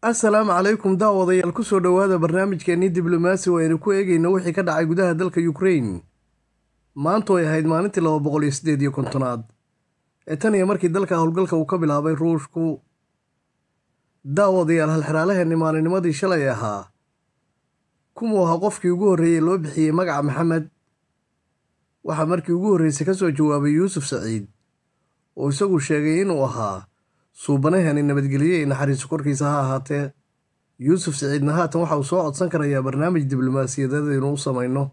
asalaamu calaykum daawadayaal ku soo dhowaada barnaamijkeennii diblomaasi waynu ku eegayno wixii ka dhacay gudaha dalka yukrain maantu ay ahayd maalintii laba boqol iyo siddeed iyo kontonaad ee tan iyo markii dalka howlgalka uu ka bilaabay ruushku daawadayaal halxiraalaheenni maalinimadii shalay ahaa kumuu ahaa qofkii ugu horreeyey loo bixiyey magaca maxamed waxaa markii ugu horreysay ka soo jawaabay yuusuf saciid oo isagu sheegay inuu ahaa suubanahani nabadgelye iyo naxariiso korkiisa ha ahaatee yuusuf siciidna haatan waxa uu soo codsan karayaa barnaamij diblomaasiyadeed aynu u samayno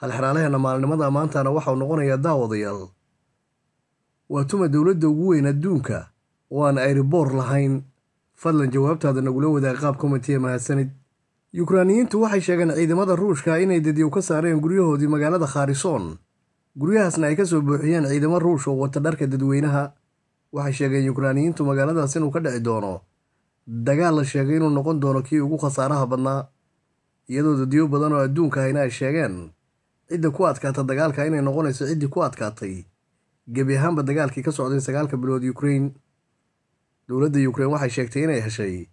halxeraalaheena maalnimada maantana waxau noqonayaa daawadayaal waa tuma dowladda ugu weyn adduunka oo aan ayriboor lahayn fadlan jawaabtaada nagula wadaag qaab komitiya mahadsanid yukraaniyiintu waxay sheegeen ciidamada ruushka inay dadiyow ka saareen guryahoodii magaalada kharison guryahaasna ay ka soo buuxiyeen ciidamo ruush oo wata dharka dadweynaha waxay sheegeen yukraaniyiintu magaaladaas inuu ka dhici doono dagaal la sheegay inuu noqon doono kii ugu khasaaraha badnaa iyadoo dadyo badan oo adduunka ahayna ay sheegeen cidda ku adkaata dagaalka inay noqonayso ciddii ku adkaatay gebi ahaanba dagaalkii ka socday sagaalka bilood yukrain dowladda yukrain waxay sheegtay inay heshay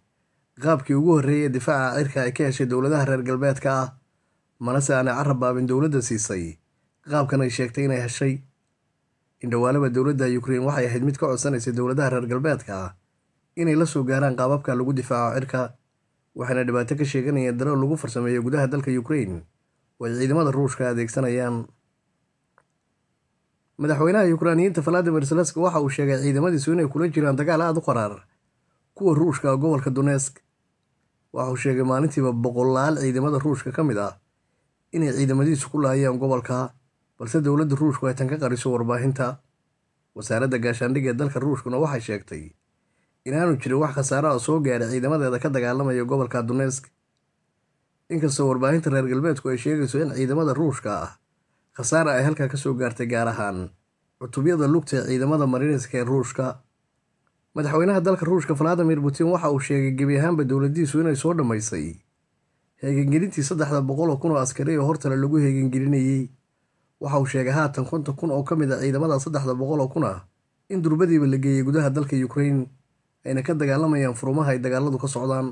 qaabkii ugu horreeyay ee difaaca cirka ay ka heshay dowladaha reer galbeedka ah manase aanay carab baabin dowladda siisay qaabkan ay sheegtay inay heshay indhowaanaba dowladda ukrein waxay ahayd mid ka codsanaysa dowladaha reer galbeedka ah inay la soo gaaraan qaababka lagu difaaco cirka waxayna dhibaato ka sheeganayeen dalool lagu farsameeyo gudaha dalka ukrein oo ay ciidamada ruushka adeegsanayaan madaxweynaha yukraaniyiinta valadimir seleska waxa uu sheegay ciidamadiisu inay kula jiraan dagaal aad u qaraar kuwa ruushka ah gobolka dunesk waxauu sheegay maalintiiba boqolaal ciidamada ruushka ka mid ah inay ciidamadiisu ku lahayaan gobolka balse dowladda ruushku ay tan ka qariso warbaahinta wasaaradda gaashaandhigga ee dalka ruushkuna waxay sheegtay inaanu jirin wax khasaaro ah soo gaaray ciidamadeeda ka dagaalamaya gobolka dunesk inkastoo warbaahinta reer galbeedku ay sheegayso in ciidamada ruushka ah khasaara ay halkaa kasoo gaartay gaar ahaan cutubyada lugta ee ciidamada mariniska ee ruushka madaxweynaha dalka ruushka valadimir putin waxa uu sheegay gebi ahaanba dowladdiisu inay soo dhammaysay heegangelintii saddexda boqol oo kun oo askari ee hortale lagu heegangelinayey waxa uu sheegay haatan konton kun oo ka mid a ah ciidamada saddexda boqol oo kun ah in durbadiiba la geeyey gudaha dalka ukraine ayna ka dagaalamayaan furumaha ay dagaaladu ka socdaan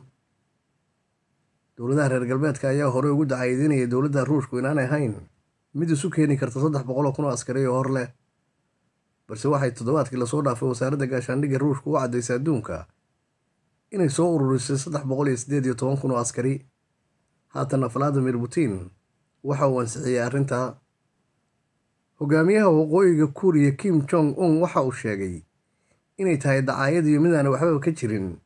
dowladaha reer galbeedka ayaa horey ugu dacaydinayay dowladda ruushku inaanay ahayn mid isu keeni karta saddex boqol oo kun oo askari oo hor leh balse waxay toddobaadkii lasoo dhaafay wasaaradda gaashaandhigga ruushku u caddaysay adduunka inay soo ururisay saddex boqol iyo siddeed iyo toban kun oo askari haatana valadimir putin waxa uu ansixiyey arrintaa hogaamiyaha waqooyiga kuuriya kim jong un waxa uu sheegay inay tahay mid midaan waxbaba ka jirin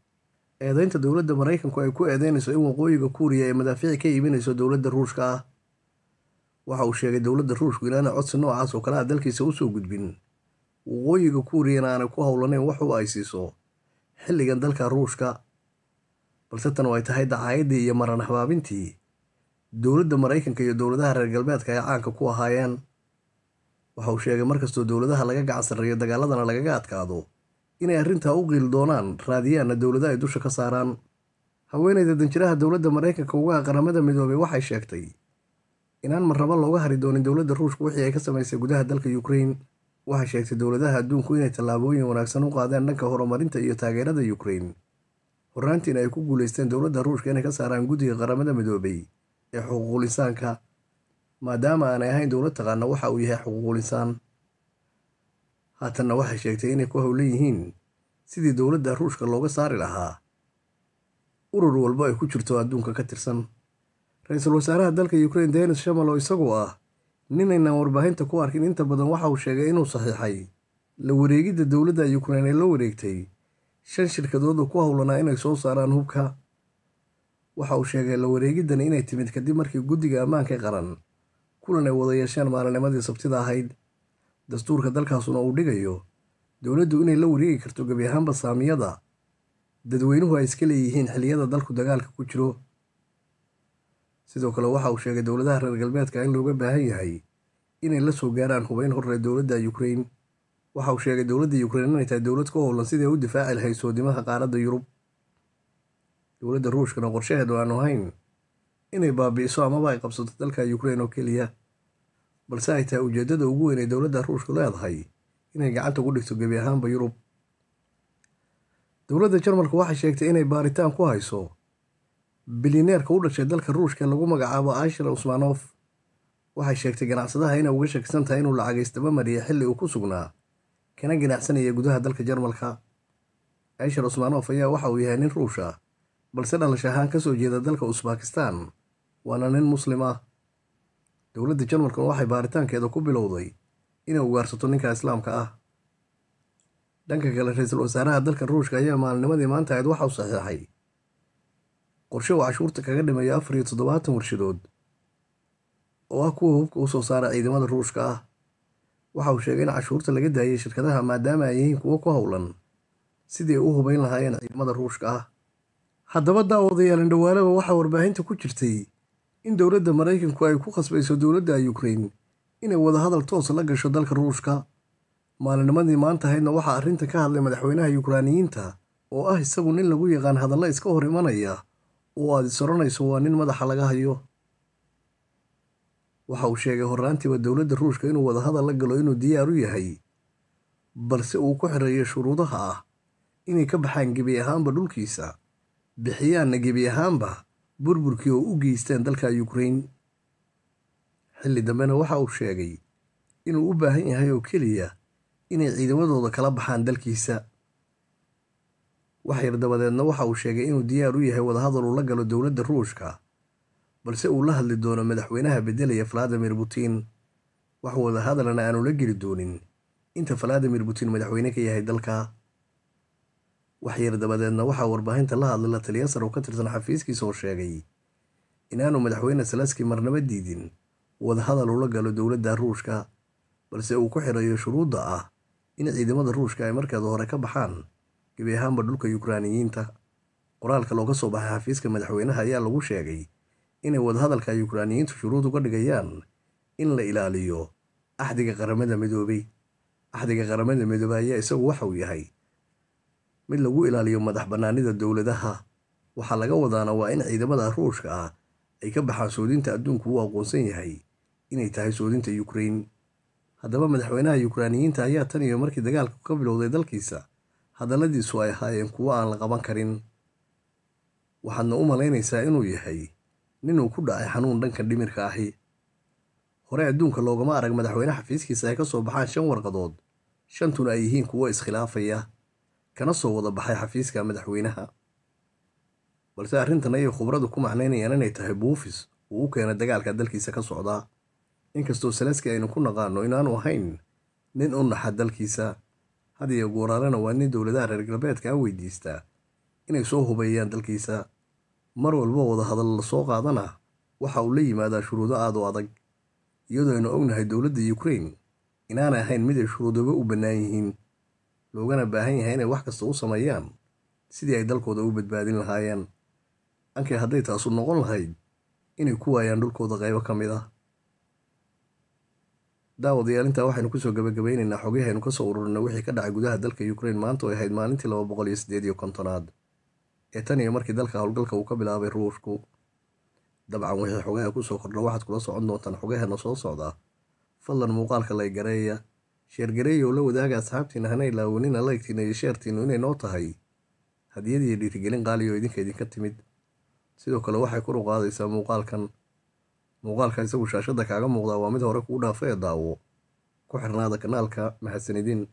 eedeynta dowladda maraykanku ay ku eedeynayso in waqooyiga kuuriya ay madaafiic ka iibinayso dowladda ruushka ah waxa uu sheegay dowladda ruushku inaanay codsi noocaas oo kale a ah dalkiisa usoo gudbin waqooyiga kuuriyana aanay ku howlanayn waxu ay siiso xilligan dalka ruushka balse tan oo ay tahay dacaayaddii iyo maran habaabintii dowladda maraykanka iyo dowladaha reer galbeedka ay caanka ku ahaayeen waxa uu sheegay markastoo dowladaha laga gacansariyo dagaaladana lagaga adkaado inay arrintaa u qiil doonaan raadiyaanna dowlada ay dusha ka saaraan haweeneyda danjiraha dowladda maraykanka ugaa qaramada midoobay waxay sheegtay inaan marrabo looga hari doonin dowladda ruushka wixii ay ka samaysay gudaha dalka ukrain waxay sheegtay dowladaha adduunku inay tallaabooyin wanaagsan u qaadeen dhanka horumarinta iyo taageerada ukrain horaantiina ay ku guulaysteen dowladda ruushka inay ka saaraan guddiga qaramada midoobay ee xuquuqul insaanka maadaama aanay ahayn dowlad taqaana waxa uu yahay xuquuqul insaan haatanna waxay sheegtay inay ku howlan yihiin sidii dowladda ruushka looga saari lahaa urur walbo ay ku jirto adduunka ka tirsan ra-iisul wasaaraha dalka ukrain denis shamal oo isagu ah aynaan warbaahinta ku arkin inta badan waxa uu sheegay inuu saxiixay la wareegidda dowladda yukrain ee la wareegtay shan shirkadood oo ku howlanaa inay soo saaraan hubka waxa uu sheegay la wareegiddan inay timid kadib markii guddiga ammaanka qaran kulan ay wada yeesheen maalinimadii sabtida ahayd dastuurka dalkaasuna uu dhigayo dowladdu inay la wareegi karto gebi ahaanba saamiyada dadweynuhu ay iska leeyihiin xiliyada dalku dagaalka ku jiro sidoo kale waxa uu sheegay dowladaha reer galbeedka in looga baahan yahay inay la soo gaaraan hubeyn horee dowladda yukrain waxa uu sheegay dowladda yukrain inay tahay dowlad ka howlan sidii u difaaci lahayd soodimaha qaaradda yurub dowladda ruushkana qorsheheed aan ahayn inay baabi'iso amaba ay qabsato dalka ukraine oo keliya balse ay tahay ujeedada ugu weyn ay dowladda ruushku leedahay inay gacanta ugu dhigto gebi ahaanba yurub dowladda jarmalka waxay sheegtay inay baaritaan ku hayso bilineerka u dhashay dalka ruushka lagu magacaabo ashir usmanof waxay sheegtay ganacsadaha inay uga shakisan tahay inuu lacagaystaba mariyay xilli uu ku sugnaa kana ganacsanaya gudaha dalka jarmalka ashir usmanof ayaa waxa uu yahay nin ruush ah balse dhalash ahaan ka soo jeeda dalka usbakistan waana nin muslim ah dowladda jarmalka waxay baaritaankeeda ku bilowday inay ugaarsato ninka islaamka ah dhanka kale ra-iisul wasaaraha dalka ruushka ayaa maalinimadii maanta ahayd saxiixay qorshe uu cashuurta kaga dhimayo afar iyo toddobaatan warshadood oo ah kuwa hubka u soo saaray ciidamada ruushka ah waxa uu sheegay in cashuurta laga daayay shirkadaha maadaama ay yihiin kuwo ku howlan sidii ay u hubayn lahaayeen ciidamada ruushka ah haddaba daawadayaalin dhawaanaba waxaa warbaahinta ku jirtay in dowladda maraykanku ay ku khasbayso dowladda ukraine inay wadahadal toos la gasho dalka ruushka maalinimadii maanta haydna waxaa arrinta ka hadlay madaxweynaha yukraaniyiinta oo ah isagu nin lagu yaqaan hadallo iska hor imanaya oo aad is odhanayso waa nin madaxa laga hayo waxa uu sheegay horraantiiba dowladda ruushka inuu wadahadal la galo inuu diyaar u yahay balse uu ku xireeyo shuruudaha ah inay ka baxaan gebi ahaanba dhulkiisa bixiyaanna gebi ahaanba burburkii oo u geystaan dalka ukrain xilli dambena waxa uu sheegay inuu u baahan yahay oo keliya inay ciidamadooda kala baxaan dalkiisa waxyar dabadeedna waxa uu sheegay inuu diyaar u yahay wadahadal uu la galo dowladda ruushka balse uu la hadli doono madaxweynaha beddelaya valadimir putin wax wadahadalana aanu la geli doonin inta valadimir putin madaxweyne ka yahay dalka waxyar dabadeedna waxaa warbaahinta la hadlay la taliya oo ka tirsan xafiiskiisa oo sheegay inaanu madaxweyne salaski marnaba diidin wadahadal ula galo dowladda ruushka balse uu ku xirayo shuruudda ah in ciidamada ruushka ay markeeda hore ka baxaan gebi ahaanba dhulka yukraaniyiinta qoraal kaloo ka soo baxay xafiiska madaxweynaha ayaa lagu sheegay inay wadahadalka yukraaniyiintu shuruud uga dhigayaan in la ilaaliyo axdiga qaramada midoobey axdiga qaramada midoobay ayaa isagu waxa uu yahay mid lagu ilaaliyo madax bannaanida dowladaha waxaa laga wadaana waa in ciidamada ruushka ah ay ka baxaan soodinta adduunku uu aqoonsan yahay inay tahay soodinta yukrain haddaba madaxweynaha yukrainiyiinta ayaa tan iyo markii dagaalku ka bilowday dalkiisa hadalladiisu ay ahaayeen kuwo aan la qaban karin waxaadna u malaynaysaa inuu yahay nin uu ku dhacay xanuun dhanka dhimirka ahi hore adduunka loogama arag madaxweyne xafiiskiisa ay ka soo baxaan shan warqadood shantuna ay yihiin kuwo iskhilaafaya kana soo wada baxay xafiiska madaxweynaha balse arrintan ayay khubradu ku macnaynayaan inay tahay buufis uu u keenay dagaalka dalkiisa ka socdaa inkastoo salaski aynu ku naqaano inaanu ahayn nin u naxa dalkiisa hadiyo gooraalena waa nin dowladaha reer galbeedkaa ah weydiistaa inay soo hubeeyaan dalkiisa mar walba wada hadal soo qaadana waxa uu la yimaadaa shuruudo aad u adag iyadoo aynu ognahay dowladda ukrain inaanay ahayn mid ay shuruudooba u bannaan yihiin loogana baahan yahay inay wax kasta u sameeyaan sidii ay dalkooda ugu badbaadin lahaayeen halkii hadday taasu noqon lahayd inay ku waayaan dhulkooda qaybo ka mid ah daawadayaal intaa waxaynu kusoo gabagabaynaynaa xogihii aynu kasoo ururinay wixii ka dhacay gudaha dalka ukrain maanta oo ahayd maalintii laba boqol iyo sideed iyo kontonaad ee tan iyo markii dalka howlgalka uu ka bilaabay ruushku dabcan wixii xogaha kusoo kordha waxaad kula socon doontaan xogaheena soo socdaa fadlan muuqaalka lay gareeya sheergareeyow la wadaaga asxaabtiina hana ilaawanina la egtiina iyo sheertiinu inay noo tahay hadiyad iyo dhiirigelin qaaliyo idinka idinka timid sidoo kale waxay kor u qaadaysaa muuqaalkan muuqaalka isagu shaashadda kaaga muuqdaa waa mid hore kuu dhaafa ee daawo ku xirnaada kanaalka mahadsanidin